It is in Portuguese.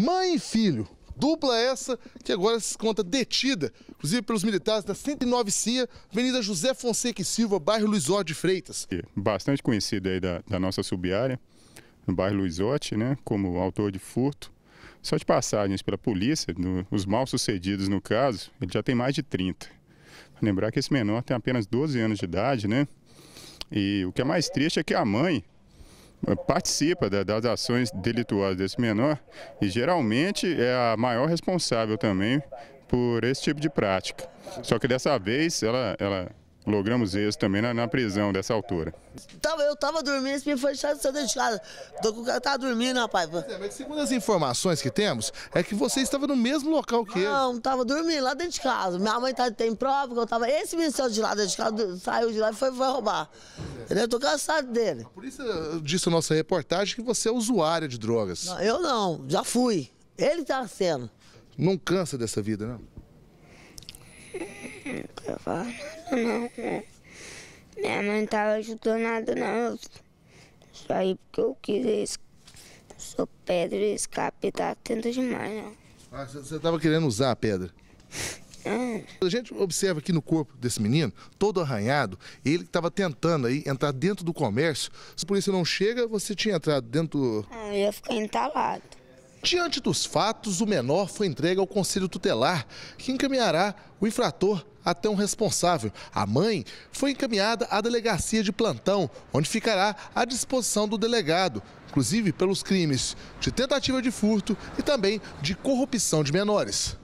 Mãe e filho, dupla essa que agora se conta detida, inclusive pelos militares da 109 CIA, Avenida José Fonseca e Silva, bairro Luizote de Freitas. Bastante conhecido aí da, da nossa subiária, no bairro Luizote, né, como autor de furto. Só de passagens pela polícia, no, os mal sucedidos no caso, ele já tem mais de 30. Lembrar que esse menor tem apenas 12 anos de idade, né? E o que é mais triste é que a mãe participa das ações delituosas desse menor e geralmente é a maior responsável também por esse tipo de prática. Só que dessa vez ela, ela logramos isso também na, na prisão dessa altura. eu tava dormindo, esse menino foi deixado de casa. Tô com o cara tava tá dormindo, rapaz. É, mas segundo as informações que temos, é que você estava no mesmo local que ele. Não, tava dormindo lá dentro de casa. Minha mãe tá, tem prova que eu tava. Esse menino saiu de lá dentro de casa, saiu de lá e foi, foi roubar. Entendeu? Eu tô cansado dele. Por isso disse a nossa reportagem que você é usuário de drogas. Não, eu não, já fui. Ele tá sendo. Não cansa dessa vida, não? Não, é. minha mãe não tava ajudando nada, não. Só aí porque eu quis. Sou pedra e esse tá atento demais, não. Ah, você tava querendo usar a pedra? É. A gente observa aqui no corpo desse menino, todo arranhado, ele estava tentando aí entrar dentro do comércio. Se a polícia não chega, você tinha entrado dentro do... Ah, eu ia ficar entalado. Diante dos fatos, o menor foi entregue ao Conselho Tutelar, que encaminhará o infrator até um responsável. A mãe foi encaminhada à delegacia de plantão, onde ficará à disposição do delegado, inclusive pelos crimes de tentativa de furto e também de corrupção de menores.